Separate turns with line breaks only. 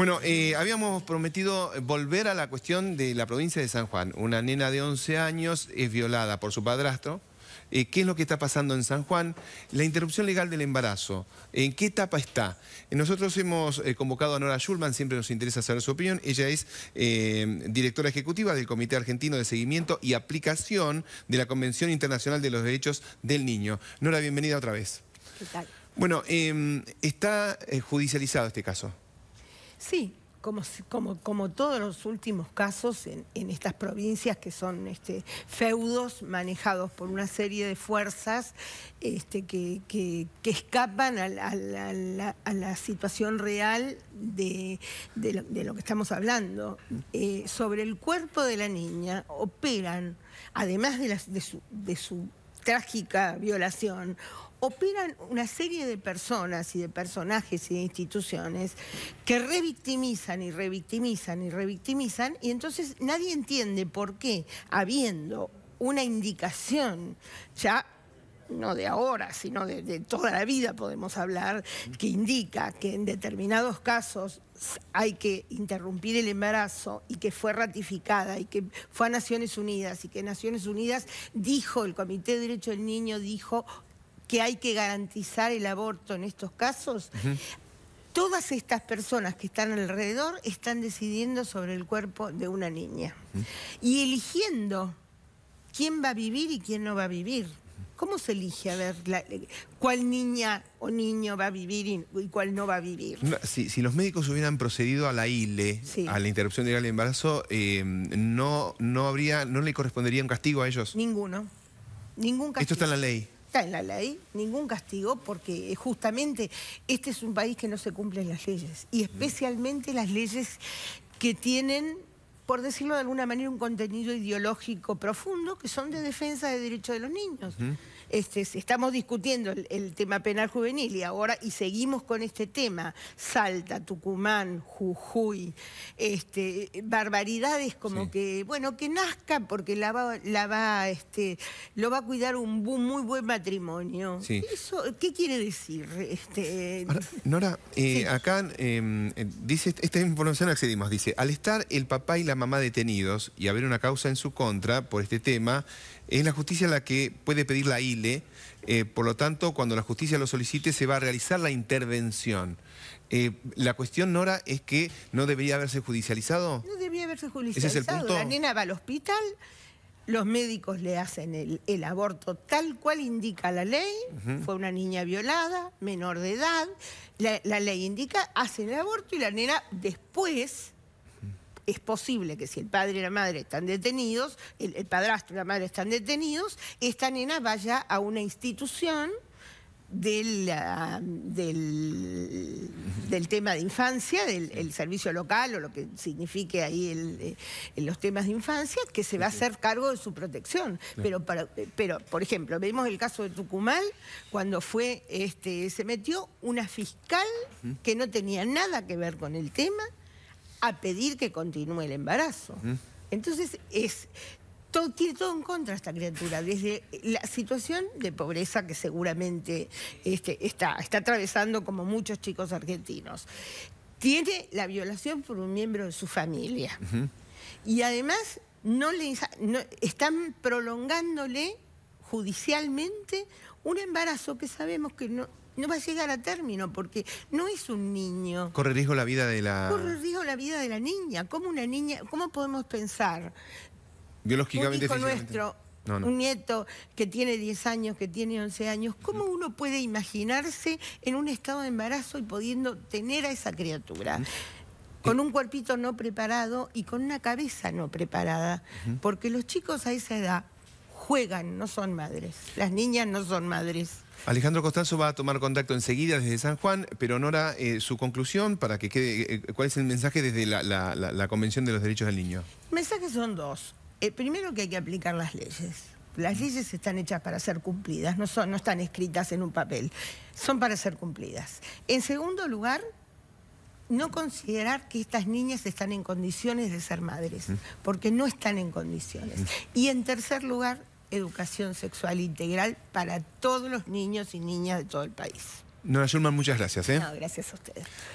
Bueno, eh, habíamos prometido volver a la cuestión de la provincia de San Juan. Una nena de 11 años es violada por su padrastro. Eh, ¿Qué es lo que está pasando en San Juan? La interrupción legal del embarazo. ¿En eh, qué etapa está? nosotros hemos convocado a Nora Schulman, siempre nos interesa saber su opinión. Ella es directora ejecutiva del Comité Argentino de Seguimiento y Aplicación de la Convención Internacional de los Derechos del Niño. Nora, bienvenida otra vez. ¿Qué tal? Bueno, em, está judicializado este caso.
Sí, como, como, como, todos los últimos casos en, estas provincias que son este, feudos manejados por una serie de fuerzas este, que, escapan a la, situación real de, lo, que estamos hablando. Eh, sobre el cuerpo de la niña operan, además de, las, de su, su trágica violación, operan una serie de personas y de personajes y de instituciones que revictimizan y revictimizan y revictimizan y entonces nadie entiende por qué, habiendo una indicación ya no de ahora, sino de, toda la vida podemos hablar, que indica que en determinados casos hay que interrumpir el embarazo y que fue ratificada y que fue a Naciones Unidas y que Naciones Unidas dijo, el Comité de Derecho del Niño dijo, que hay que garantizar el aborto en estos casos, todas estas personas que están alrededor están decidiendo sobre el cuerpo de una niña y eligiendo quién va a vivir y quién no va a vivir. ¿Cómo se elige a ver eh, cuál niña o niño va a vivir y, cuál no va a vivir?
si, los médicos hubieran procedido a la ILE, a la interrupción legal del embarazo, eh, no, no, habría, no le correspondería un castigo a ellos. Ninguno.
Ningún castigo. Esto está en la ley está en la ley ningún castigo porque eh, justamente este es un país que no se cumplen las leyes y especialmente las leyes que tienen por decirlo de alguna manera, un contenido ideológico profundo que son de defensa de derechos de los niños. este, estamos discutiendo el, tema penal juvenil y ahora y seguimos con este tema, Salta, Tucumán, Jujuy, este, barbaridades como que, bueno, que nazca porque la la va, este, lo va a cuidar un muy buen matrimonio. ¿Qué quiere decir? Este?
Nora, eh, acá em, eh, dice, esta información accedimos, dice, al estar el papá y la mamá detenidos y haber una causa en su contra por este tema, es la justicia la que puede pedir la ILE, eh, por lo tanto, cuando la justicia lo solicite se va a realizar la intervención. Eh, la cuestión, Nora, es que no debería haberse judicializado. No
debería haberse judicializado. La nena va al hospital, los médicos le hacen el, aborto tal cual indica la ley, fue una niña violada, menor de edad, la, la ley indica, hacen el aborto y la nena después es posible que si el padre y la madre están detenidos, el, padrastro y la madre están detenidos, esta nena vaya a una institución del, ah, del, tema de infancia, del servicio local o lo que signifique ahí el, eh, los temas de infancia, que se va a hacer cargo de su protección. Pero, eh, pero, por ejemplo, vemos el caso de Tucumán, cuando fue, este, se metió una fiscal que no tenía nada que ver con el tema, a pedir que continúe el embarazo. Entonces, es, todo, tiene todo en contra esta criatura, desde la situación de pobreza que seguramente este, está, está atravesando como muchos chicos argentinos. Tiene la violación por un miembro de su familia. Y además no le, están prolongándole judicialmente un embarazo que sabemos que no, va a llegar a término porque no es un niño. Corre
riesgo la vida de la... Corre
riesgo la vida de la niña. ¿Cómo una niña, cómo podemos pensar?
Biológicamente, un hijo nuestro, un
nieto que tiene 10 años, que tiene 11 años, ¿cómo uno puede imaginarse en un estado de embarazo y pudiendo tener a esa criatura? Con eh. un cuerpito no preparado y con una cabeza no preparada. Porque los chicos a esa edad juegan, no son madres. Las niñas no son madres.
Alejandro Costanzo va a tomar contacto enseguida desde San Juan, pero Nora, eh, su conclusión para que quede, eh, eh, ¿cuál es el mensaje desde la, Convención de los Derechos del Niño?
Mensajes son dos. primero que hay que aplicar las leyes. Las leyes están hechas para ser cumplidas, no, son, no están escritas en un papel, son para ser cumplidas. En segundo lugar, no considerar que estas niñas están en condiciones de ser madres, porque no están en condiciones. Y en tercer lugar, educación sexual integral para todos los niños y niñas de todo el país.
Nora Schulman, muchas gracias. ¿eh?
gracias a ustedes.